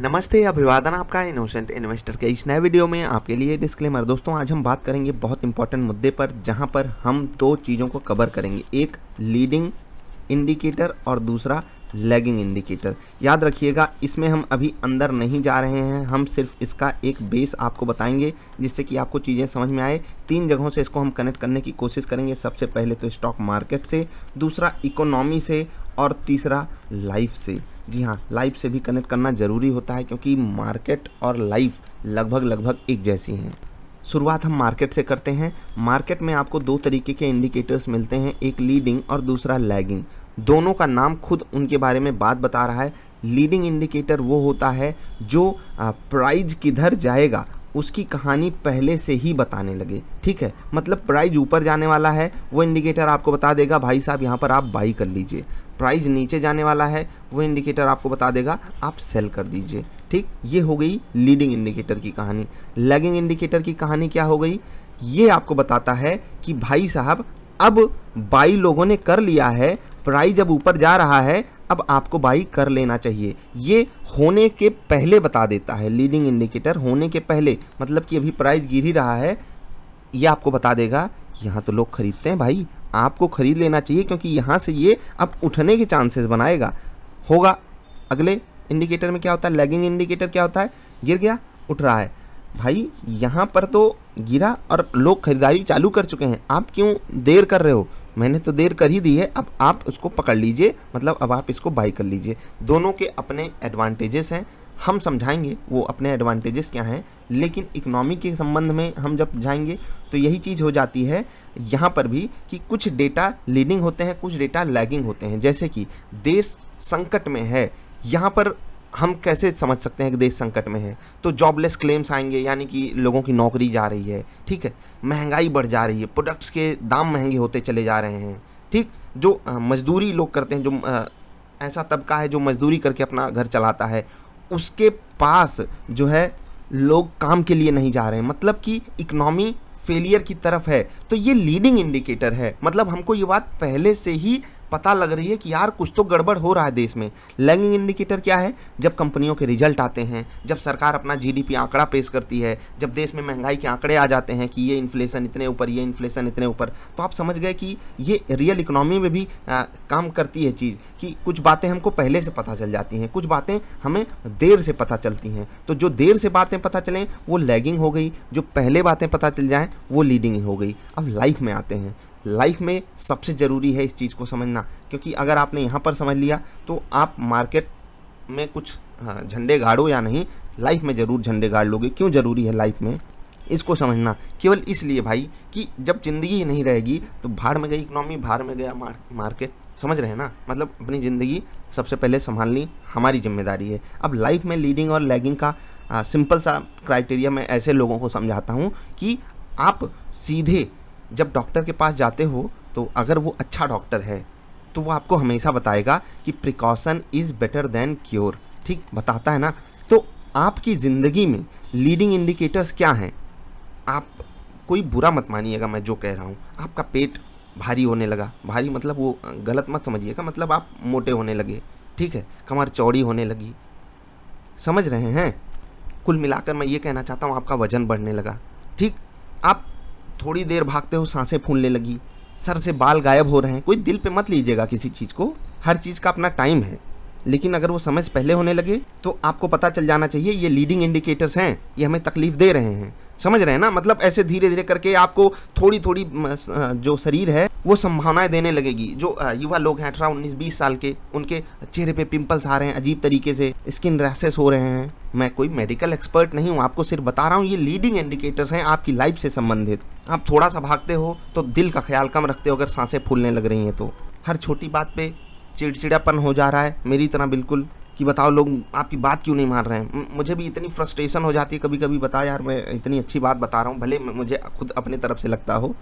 नमस्ते अभिवादन आपका इनोसेंट इन्वेस्टर के इस नए वीडियो में आपके लिए डिस्क्लेमर दोस्तों आज हम बात करेंगे बहुत इंपॉर्टेंट मुद्दे पर जहां पर हम दो चीज़ों को कवर करेंगे एक लीडिंग इंडिकेटर और दूसरा लैगिंग इंडिकेटर याद रखिएगा इसमें हम अभी अंदर नहीं जा रहे हैं हम सिर्फ इसका एक बेस आपको बताएंगे जिससे कि आपको चीज़ें समझ में आए तीन जगहों से इसको हम कनेक्ट करने की कोशिश करेंगे सबसे पहले तो स्टॉक मार्केट से दूसरा इकोनॉमी से और तीसरा लाइफ से जी हाँ लाइफ से भी कनेक्ट करना ज़रूरी होता है क्योंकि मार्केट और लाइफ लगभग लगभग एक जैसी हैं शुरुआत हम मार्केट से करते हैं मार्केट में आपको दो तरीके के इंडिकेटर्स मिलते हैं एक लीडिंग और दूसरा लैगिंग दोनों का नाम खुद उनके बारे में बात बता रहा है लीडिंग इंडिकेटर वो होता है जो प्राइज किधर जाएगा उसकी कहानी पहले से ही बताने लगे ठीक है मतलब प्राइज ऊपर जाने वाला है वो इंडिकेटर आपको बता देगा भाई साहब यहाँ पर आप बाई कर लीजिए प्राइस नीचे जाने वाला है वो इंडिकेटर आपको बता देगा आप सेल कर दीजिए ठीक ये हो गई लीडिंग इंडिकेटर की कहानी लैगिंग इंडिकेटर की कहानी क्या हो गई ये आपको बताता है कि भाई साहब अब बाई लोगों ने कर लिया है प्राइस जब ऊपर जा रहा है अब आपको बाई कर लेना चाहिए ये होने के पहले बता देता है लीडिंग इंडिकेटर होने के पहले मतलब कि अभी प्राइस गिर ही रहा है ये आपको बता देगा यहाँ तो लोग खरीदते हैं भाई आपको ख़रीद लेना चाहिए क्योंकि यहाँ से ये अब उठने के चांसेस बनाएगा होगा अगले इंडिकेटर में क्या होता है लैगिंग इंडिकेटर क्या होता है गिर गया उठ रहा है भाई यहाँ पर तो गिरा और लोग खरीदारी चालू कर चुके हैं आप क्यों देर कर रहे हो मैंने तो देर कर ही दी है अब आप उसको पकड़ लीजिए मतलब अब आप इसको बाई कर लीजिए दोनों के अपने एडवांटेजेस हैं हम समझाएंगे वो अपने एडवांटेजेस क्या हैं लेकिन इकनॉमी के संबंध में हम जब जाएंगे तो यही चीज़ हो जाती है यहाँ पर भी कि कुछ डेटा लीडिंग होते हैं कुछ डेटा लैगिंग होते हैं जैसे कि देश संकट में है यहाँ पर हम कैसे समझ सकते हैं कि देश संकट में है तो जॉबलेस क्लेम्स आएंगे यानी कि लोगों की नौकरी जा रही है ठीक है महंगाई बढ़ जा रही है प्रोडक्ट्स के दाम महंगे होते चले जा रहे हैं ठीक जो मजदूरी लोग करते हैं जो ऐसा तबका है जो मजदूरी करके अपना घर चलाता है उसके पास जो है लोग काम के लिए नहीं जा रहे हैं मतलब कि इकनॉमी फेलियर की तरफ है तो ये लीडिंग इंडिकेटर है मतलब हमको ये बात पहले से ही पता लग रही है कि यार कुछ तो गड़बड़ हो रहा है देश में लैगिंग इंडिकेटर क्या है जब कंपनियों के रिजल्ट आते हैं जब सरकार अपना जीडीपी आंकड़ा पेश करती है जब देश में महंगाई के आंकड़े आ जाते हैं कि ये इन्फ्लेशन इतने ऊपर ये इन्फ्लेशन इतने ऊपर तो आप समझ गए कि ये रियल इकोनॉमी में भी आ, काम करती है चीज़ कि कुछ बातें हमको पहले से पता चल जाती हैं कुछ बातें हमें देर से पता चलती हैं तो जो देर से बातें पता चलें वो लैगिंग हो गई जो पहले बातें पता चल जाएँ वो लीडिंग हो गई अब लाइफ में आते हैं लाइफ में सबसे ज़रूरी है इस चीज़ को समझना क्योंकि अगर आपने यहाँ पर समझ लिया तो आप मार्केट में कुछ हाँ, झंडे गाड़ो या नहीं लाइफ में ज़रूर झंडे गाड़ लोगे क्यों ज़रूरी है लाइफ में इसको समझना केवल इसलिए भाई कि जब ज़िंदगी नहीं रहेगी तो भाड़ में गई इकनॉमी भाड़ में गया मार्केट समझ रहे हैं ना मतलब अपनी ज़िंदगी सबसे पहले संभालनी हमारी जिम्मेदारी है अब लाइफ में लीडिंग और लैगिंग का आ, हाँ, सिंपल सा क्राइटेरिया मैं ऐसे लोगों को समझाता हूँ कि आप सीधे जब डॉक्टर के पास जाते हो तो अगर वो अच्छा डॉक्टर है तो वो आपको हमेशा बताएगा कि precaution is better than cure ठीक बताता है ना तो आपकी ज़िंदगी में लीडिंग इंडिकेटर्स क्या हैं आप कोई बुरा मत मानिएगा मैं जो कह रहा हूँ आपका पेट भारी होने लगा भारी मतलब वो गलत मत समझिएगा मतलब आप मोटे होने लगे ठीक है कमर चौड़ी होने लगी समझ रहे हैं कुल मिलाकर मैं ये कहना चाहता हूँ आपका वज़न बढ़ने लगा ठीक आप थोड़ी देर भागते हुए सांसें फूलने लगी सर से बाल गायब हो रहे हैं कोई दिल पे मत लीजिएगा किसी चीज़ को हर चीज़ का अपना टाइम है लेकिन अगर वो समय से पहले होने लगे तो आपको पता चल जाना चाहिए ये लीडिंग इंडिकेटर्स हैं ये हमें तकलीफ दे रहे हैं समझ रहे हैं ना मतलब ऐसे धीरे धीरे करके आपको थोड़ी थोड़ी जो शरीर है वो संभावनाएं देने लगेगी जो युवा लोग हैं अठारह उन्नीस बीस साल के उनके चेहरे पे पिंपल्स आ रहे हैं अजीब तरीके से स्किन रैसेस हो रहे हैं मैं कोई मेडिकल एक्सपर्ट नहीं हूँ आपको सिर्फ बता रहा हूँ ये लीडिंग इंडिकेटर्स हैं आपकी लाइफ से संबंधित आप थोड़ा सा भागते हो तो दिल का ख्याल कम रखते हो अगर सांसें फूलने लग रही हैं तो हर छोटी बात पे चिड़चिड़ापन हो जा रहा है मेरी तरह बिल्कुल कि बताओ लोग आपकी बात क्यों नहीं मान रहे हैं मुझे भी इतनी फ्रस्ट्रेशन हो जाती है कभी कभी बताओ यार मैं इतनी अच्छी बात बता रहा हूँ भले मुझे खुद अपने तरफ से लगता हो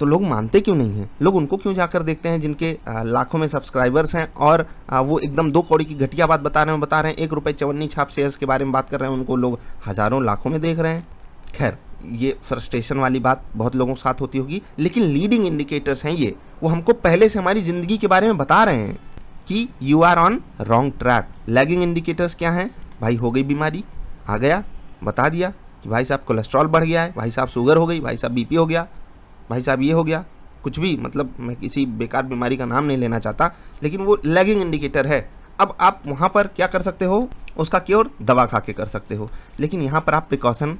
तो लोग मानते क्यों नहीं हैं लोग उनको क्यों जाकर देखते हैं जिनके लाखों में सब्सक्राइबर्स हैं और वो एकदम दो कौड़ी की घटिया बात बता रहे हैं बता रहे हैं एक रुपये चवन्नी छाप शेयर्स के बारे में बात कर रहे हैं उनको लोग हज़ारों लाखों में देख रहे हैं खैर ये फ्रस्ट्रेशन वाली बात बहुत लोगों के साथ होती होगी लेकिन लीडिंग इंडिकेटर्स हैं ये वो हमको पहले से हमारी ज़िंदगी के बारे में बता रहे हैं कि you are on wrong track lagging indicators क्या हैं भाई हो गई बीमारी आ गया बता दिया कि भाई साहब कोलेस्ट्रॉल बढ़ गया है भाई साहब शुगर हो गई भाई साहब बीपी हो गया भाई साहब ये हो गया कुछ भी मतलब मैं किसी बेकार बीमारी का नाम नहीं लेना चाहता लेकिन वो लैगिंग इंडिकेटर है अब आप वहाँ पर क्या कर सकते हो उसका क्योर दवा खा के कर सकते हो लेकिन यहाँ पर आप प्रिकॉशन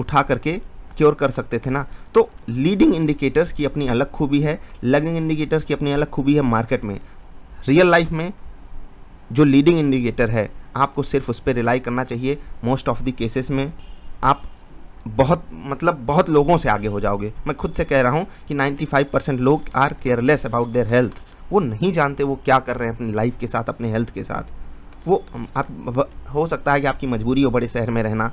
उठा करके क्योर कर सकते थे ना तो लीडिंग इंडिकेटर्स की अपनी अलग खूबी है लैगिंग इंडिकेटर्स की अपनी अलग खूबी है मार्केट में रियल लाइफ में जो लीडिंग इंडिकेटर है आपको सिर्फ उस पर रिलाई करना चाहिए मोस्ट ऑफ द केसेस में आप बहुत मतलब बहुत लोगों से आगे हो जाओगे मैं खुद से कह रहा हूँ कि 95 परसेंट लोग are careless about their health वो नहीं जानते वो क्या कर रहे हैं अपनी लाइफ के साथ अपने हेल्थ के साथ वो आप हो सकता है कि आपकी मजबूरी हो बड़े शहर में रहना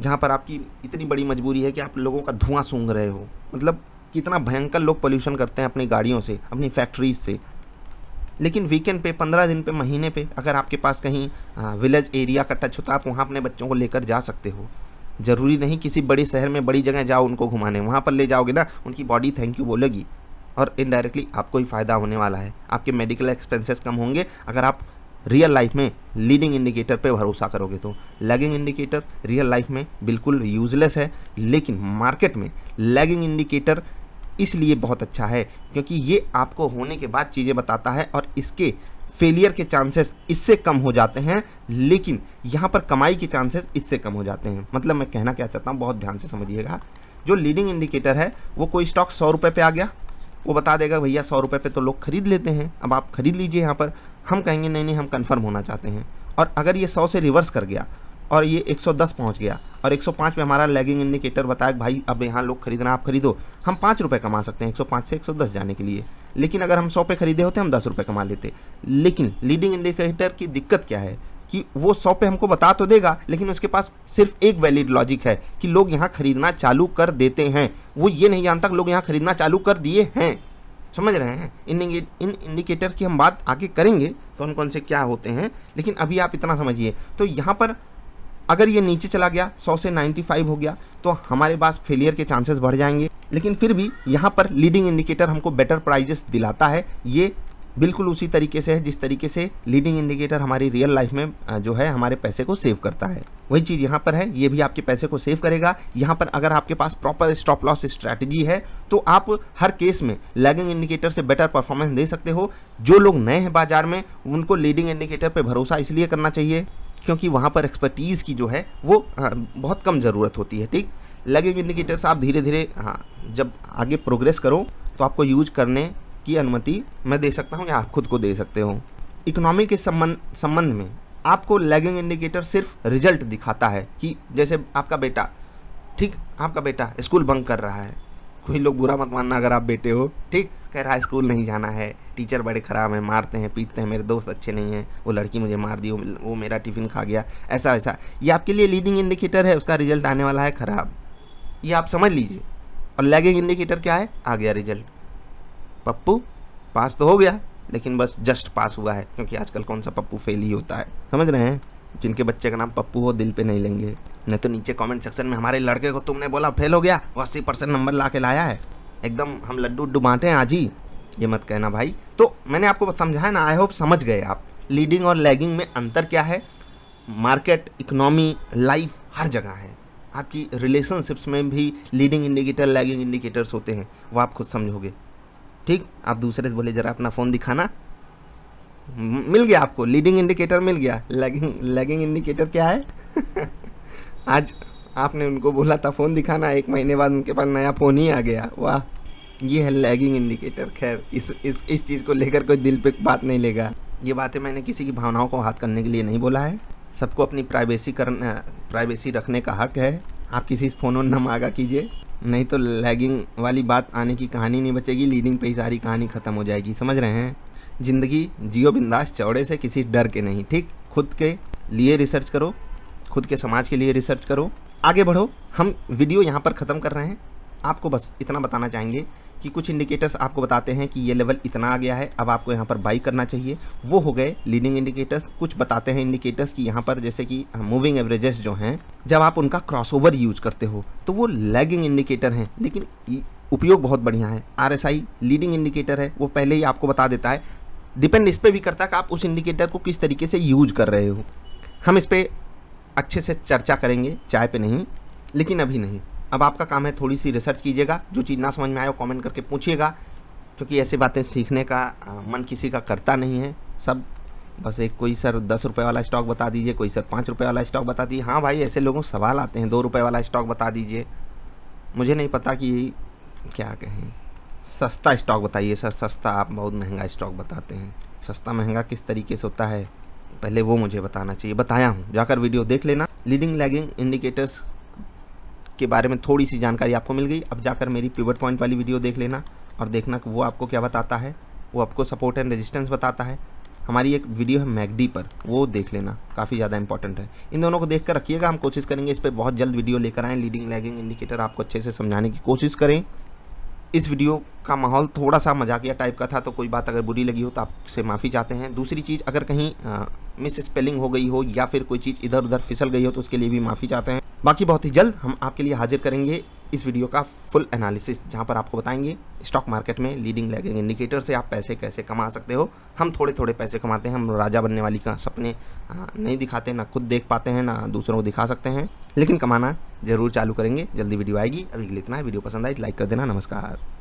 जहाँ पर आपकी इतनी बड़ी मजबूरी है कि आप लोगों का धुआं सूंघ रहे हो मतलब कितना भयंकर लोग पोल्यूशन करते हैं अपनी गाड़ियों से अपनी फैक्ट्रीज से लेकिन वीकेंड पे पंद्रह दिन पे महीने पे अगर आपके पास कहीं विलेज एरिया का टच हो तो आप वहाँ अपने बच्चों को लेकर जा सकते हो ज़रूरी नहीं किसी बड़े शहर में बड़ी जगह जाओ उनको घुमाने वहाँ पर ले जाओगे ना उनकी बॉडी थैंक यू बोलेगी और इनडायरेक्टली आपको ही फ़ायदा होने वाला है आपके मेडिकल एक्सपेंसेस कम होंगे अगर आप रियल लाइफ में लीडिंग इंडिकेटर पे भरोसा करोगे तो लैगिंग इंडिकेटर रियल लाइफ में बिल्कुल यूजलेस है लेकिन मार्केट में लैगिंग इंडिकेटर इसलिए बहुत अच्छा है क्योंकि ये आपको होने के बाद चीज़ें बताता है और इसके फेलियर के चांसेस इससे कम हो जाते हैं लेकिन यहाँ पर कमाई के चांसेस इससे कम हो जाते हैं मतलब मैं कहना क्या चाहता हूँ बहुत ध्यान से समझिएगा जो लीडिंग इंडिकेटर है वो कोई स्टॉक सौ रुपये पे आ गया वो बता देगा भैया सौ रुपये पे तो लोग खरीद लेते हैं अब आप खरीद लीजिए यहाँ पर हम कहेंगे नहीं नहीं हम कन्फर्म होना चाहते हैं और अगर ये सौ से रिवर्स कर गया और ये एक सौ गया और 105 में हमारा लैगिंग इंडिकेटर बताया भाई अब यहाँ लोग खरीदना आप खरीदो हम पाँच रुपये कमा सकते हैं 105 से 110 जाने के लिए लेकिन अगर हम सौ पे खरीदे होते हम दस रुपये कमा लेते लेकिन लीडिंग इंडिकेटर की दिक्कत क्या है कि वो सौ पे हमको बता तो देगा लेकिन उसके पास सिर्फ एक वैलिड लॉजिक है कि लोग यहाँ खरीदना चालू कर देते हैं वो ये नहीं जानता लोग यहाँ खरीदना चालू कर दिए हैं समझ रहे हैं इन इन इंडिकेटर्स की हम बात आगे करेंगे कौन कौन से क्या होते हैं लेकिन अभी आप इतना समझिए तो यहाँ पर अगर ये नीचे चला गया 100 से 95 हो गया तो हमारे पास फेलियर के चांसेस बढ़ जाएंगे लेकिन फिर भी यहाँ पर लीडिंग इंडिकेटर हमको बेटर प्राइजेस दिलाता है ये बिल्कुल उसी तरीके से है जिस तरीके से लीडिंग इंडिकेटर हमारी रियल लाइफ में जो है हमारे पैसे को सेव करता है वही चीज़ यहाँ पर है ये भी आपके पैसे को सेव करेगा यहाँ पर अगर आपके पास प्रॉपर स्टॉप लॉस स्ट्रैटेजी है तो आप हर केस में लैगिंग इंडिकेटर से बेटर परफॉर्मेंस दे सकते हो जो लोग नए हैं बाजार में उनको लीडिंग इंडिकेटर पर भरोसा इसलिए करना चाहिए क्योंकि वहाँ पर एक्सपर्टीज़ की जो है वो हाँ, बहुत कम ज़रूरत होती है ठीक लैगिंग इंडिकेटर्स आप धीरे धीरे हाँ जब आगे प्रोग्रेस करो तो आपको यूज करने की अनुमति मैं दे सकता हूँ या आप खुद को दे सकते हो इकोनॉमी के संबंध संबंध में आपको लैगिंग इंडिकेटर सिर्फ रिजल्ट दिखाता है कि जैसे आपका बेटा ठीक आपका बेटा स्कूल बंक कर रहा है कोई लोग बुरा मत मानना अगर आप बेटे हो ठीक कह रहा है स्कूल नहीं जाना है टीचर बड़े ख़राब हैं मारते हैं पीटते हैं मेरे दोस्त अच्छे नहीं हैं वो लड़की मुझे मार दी वो मेरा टिफ़िन खा गया ऐसा वैसा ये आपके लिए लीडिंग इंडिकेटर है उसका रिजल्ट आने वाला है ख़राब ये आप समझ लीजिए और लैगिंग इंडिकेटर क्या है आ गया रिजल्ट पप्पू पास तो हो गया लेकिन बस जस्ट पास हुआ है क्योंकि आजकल कौन सा पप्पू फेल ही होता है समझ रहे हैं जिनके बच्चे का नाम पप्पू हो दिल पे नहीं लेंगे नहीं तो नीचे कमेंट सेक्शन में हमारे लड़के को तुमने बोला फेल हो गया वो अस्सी परसेंट नंबर ला के लाया है एकदम हम लड्डू उड्डू बांटे हैं आज ही ये मत कहना भाई तो मैंने आपको समझाया ना आई होप समझ गए आप लीडिंग और लैगिंग में अंतर क्या है मार्केट इकोनॉमी लाइफ हर जगह है आपकी रिलेशनशिप्स में भी लीडिंग इंडिकेटर लैगिंग इंडिकेटर्स होते हैं वो आप खुद समझोगे ठीक आप दूसरे से बोले ज़रा अपना फ़ोन दिखाना मिल गया आपको लीडिंग इंडिकेटर मिल गया लैगिंग लैगिंग इंडिकेटर क्या है आज आपने उनको बोला था फ़ोन दिखाना एक महीने बाद उनके पास नया फ़ोन ही आ गया वाह ये है लैगिंग इंडिकेटर खैर इस इस इस चीज़ को लेकर कोई दिल पे बात नहीं लेगा ये बातें मैंने किसी की भावनाओं को हाथ करने के लिए नहीं बोला है सबको अपनी प्राइवेसी करना प्राइवेसी रखने का हक है आप किसी से फ़ोन न मांगा कीजिए नहीं तो लैगिंग वाली बात आने की कहानी नहीं बचेगी लीडिंग पे ही सारी कहानी ख़त्म हो जाएगी समझ रहे हैं ज़िंदगी जियो बिंदास चौड़े से किसी डर के नहीं ठीक खुद के लिए रिसर्च करो खुद के समाज के लिए रिसर्च करो आगे बढ़ो हम वीडियो यहाँ पर ख़त्म कर रहे हैं आपको बस इतना बताना चाहेंगे कि कुछ इंडिकेटर्स आपको बताते हैं कि ये लेवल इतना आ गया है अब आपको यहाँ पर बाई करना चाहिए वो हो गए लीडिंग इंडिकेटर्स कुछ बताते हैं इंडिकेटर्स कि यहाँ पर जैसे कि मूविंग एवरेजेस जो हैं जब आप उनका क्रॉसओवर यूज करते हो तो वो लैगिंग इंडिकेटर हैं लेकिन उपयोग बहुत बढ़िया है आर लीडिंग इंडिकेटर है वो पहले ही आपको बता देता है डिपेंड इस पर भी करता है कि आप उस इंडिकेटर को किस तरीके से यूज कर रहे हो हम इस पर अच्छे से चर्चा करेंगे चाय पे नहीं लेकिन अभी नहीं अब आपका काम है थोड़ी सी रिसर्च कीजिएगा जो चीज़ ना समझ में आए वो कमेंट करके पूछिएगा क्योंकि ऐसी बातें सीखने का मन किसी का करता नहीं है सब बस एक कोई सर दस रुपये वाला स्टॉक बता दीजिए कोई सर पाँच रुपये वाला स्टॉक बता दीजिए हाँ भाई ऐसे लोगों सवाल आते हैं दो रुपये वाला स्टॉक बता दीजिए मुझे नहीं पता कि क्या कहें सस्ता स्टॉक बताइए सर सस्ता आप बहुत महंगा स्टॉक बताते हैं सस्ता महंगा किस तरीके से होता है पहले वो मुझे बताना चाहिए बताया हूँ जाकर वीडियो देख लेना लीडिंग लैगिंग इंडिकेटर्स के बारे में थोड़ी सी जानकारी आपको मिल गई अब जाकर मेरी पिवट पॉइंट वाली वीडियो देख लेना और देखना कि वो आपको क्या बताता है वो आपको सपोर्ट एंड रेजिस्टेंस बताता है हमारी एक वीडियो है मैगडी पर वो देख लेना काफ़ी ज़्यादा इंपॉर्टेंट है इन दोनों को देख कर रखिएगा हम कोशिश करेंगे इस पर बहुत जल्द वीडियो लेकर आएँ लीडिंग लैगिंग इंडिकेटर आपको अच्छे से समझाने की कोशिश करें इस वीडियो का माहौल थोड़ा सा मजाकिया टाइप का था तो कोई बात अगर बुरी लगी हो तो आपसे माफ़ी चाहते हैं दूसरी चीज़ अगर कहीं मिस स्पेलिंग हो गई हो या फिर कोई चीज़ इधर उधर फिसल गई हो तो उसके लिए भी माफ़ी चाहते हैं बाकी बहुत ही जल्द हम आपके लिए हाजिर करेंगे इस वीडियो का फुल एनालिसिस जहां पर आपको बताएंगे स्टॉक मार्केट में लीडिंग लैगिंग इंडिकेटर से आप पैसे कैसे कमा सकते हो हम थोड़े थोड़े पैसे कमाते हैं हम राजा बनने वाली का सपने नहीं दिखाते ना खुद देख पाते हैं ना दूसरों को दिखा सकते हैं लेकिन कमाना जरूर चालू करेंगे जल्दी वीडियो आएगी अभी इतना है वीडियो पसंद आई लाइक तो कर देना नमस्कार